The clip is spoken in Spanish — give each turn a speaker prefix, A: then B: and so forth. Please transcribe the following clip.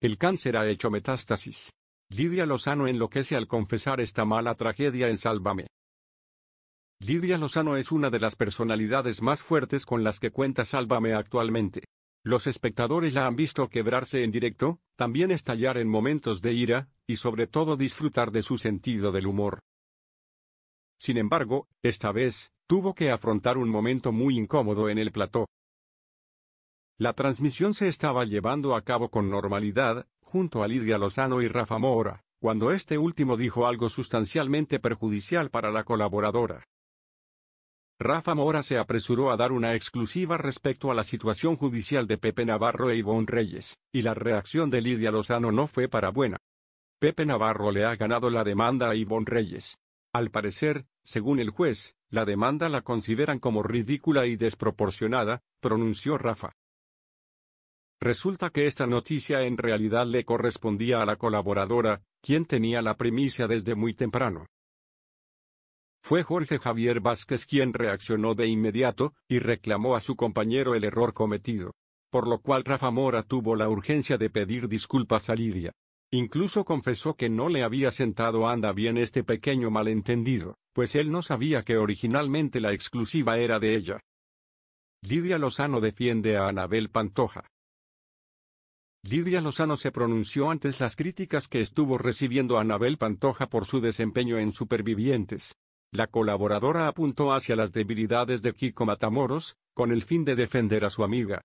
A: El cáncer ha hecho metástasis. Lidia Lozano enloquece al confesar esta mala tragedia en Sálvame. Lidia Lozano es una de las personalidades más fuertes con las que cuenta Sálvame actualmente. Los espectadores la han visto quebrarse en directo, también estallar en momentos de ira, y sobre todo disfrutar de su sentido del humor. Sin embargo, esta vez, tuvo que afrontar un momento muy incómodo en el plató. La transmisión se estaba llevando a cabo con normalidad, junto a Lidia Lozano y Rafa Mora, cuando este último dijo algo sustancialmente perjudicial para la colaboradora. Rafa Mora se apresuró a dar una exclusiva respecto a la situación judicial de Pepe Navarro e Ivonne Reyes, y la reacción de Lidia Lozano no fue para buena. Pepe Navarro le ha ganado la demanda a Ivonne Reyes. Al parecer, según el juez, la demanda la consideran como ridícula y desproporcionada, pronunció Rafa. Resulta que esta noticia en realidad le correspondía a la colaboradora, quien tenía la primicia desde muy temprano. Fue Jorge Javier Vázquez quien reaccionó de inmediato, y reclamó a su compañero el error cometido. Por lo cual Rafa Mora tuvo la urgencia de pedir disculpas a Lidia. Incluso confesó que no le había sentado anda bien este pequeño malentendido, pues él no sabía que originalmente la exclusiva era de ella. Lidia Lozano defiende a Anabel Pantoja. Lidia Lozano se pronunció antes las críticas que estuvo recibiendo Anabel Pantoja por su desempeño en Supervivientes. La colaboradora apuntó hacia las debilidades de Kiko Matamoros, con el fin de defender a su amiga.